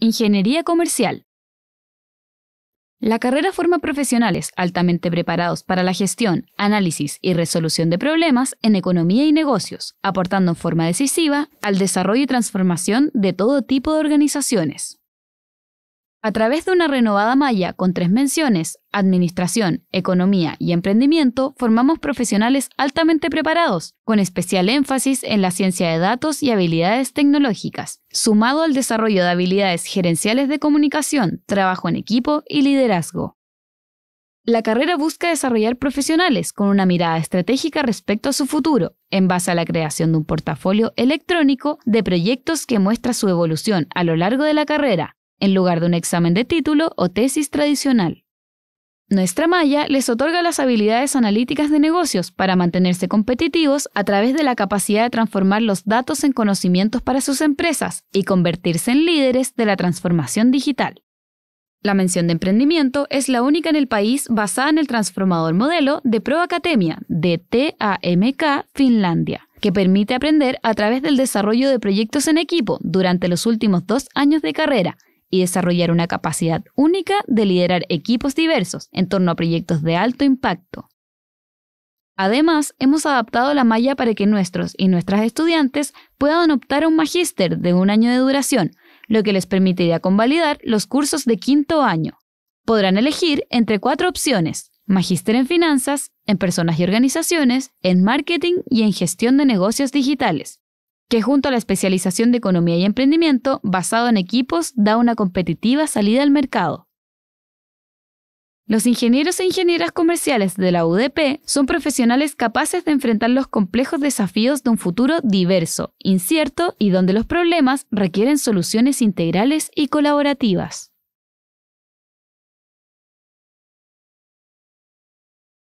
Ingeniería comercial. La carrera forma profesionales altamente preparados para la gestión, análisis y resolución de problemas en economía y negocios, aportando en forma decisiva al desarrollo y transformación de todo tipo de organizaciones. A través de una renovada malla con tres menciones, administración, economía y emprendimiento, formamos profesionales altamente preparados, con especial énfasis en la ciencia de datos y habilidades tecnológicas, sumado al desarrollo de habilidades gerenciales de comunicación, trabajo en equipo y liderazgo. La carrera busca desarrollar profesionales con una mirada estratégica respecto a su futuro, en base a la creación de un portafolio electrónico de proyectos que muestra su evolución a lo largo de la carrera, en lugar de un examen de título o tesis tradicional. Nuestra malla les otorga las habilidades analíticas de negocios para mantenerse competitivos a través de la capacidad de transformar los datos en conocimientos para sus empresas y convertirse en líderes de la transformación digital. La mención de emprendimiento es la única en el país basada en el transformador modelo de Pro Academia de TAMK Finlandia, que permite aprender a través del desarrollo de proyectos en equipo durante los últimos dos años de carrera y desarrollar una capacidad única de liderar equipos diversos en torno a proyectos de alto impacto. Además, hemos adaptado la malla para que nuestros y nuestras estudiantes puedan optar a un magíster de un año de duración, lo que les permitiría convalidar los cursos de quinto año. Podrán elegir entre cuatro opciones, magíster en finanzas, en personas y organizaciones, en marketing y en gestión de negocios digitales que junto a la especialización de economía y emprendimiento basado en equipos da una competitiva salida al mercado. Los ingenieros e ingenieras comerciales de la UDP son profesionales capaces de enfrentar los complejos desafíos de un futuro diverso, incierto y donde los problemas requieren soluciones integrales y colaborativas.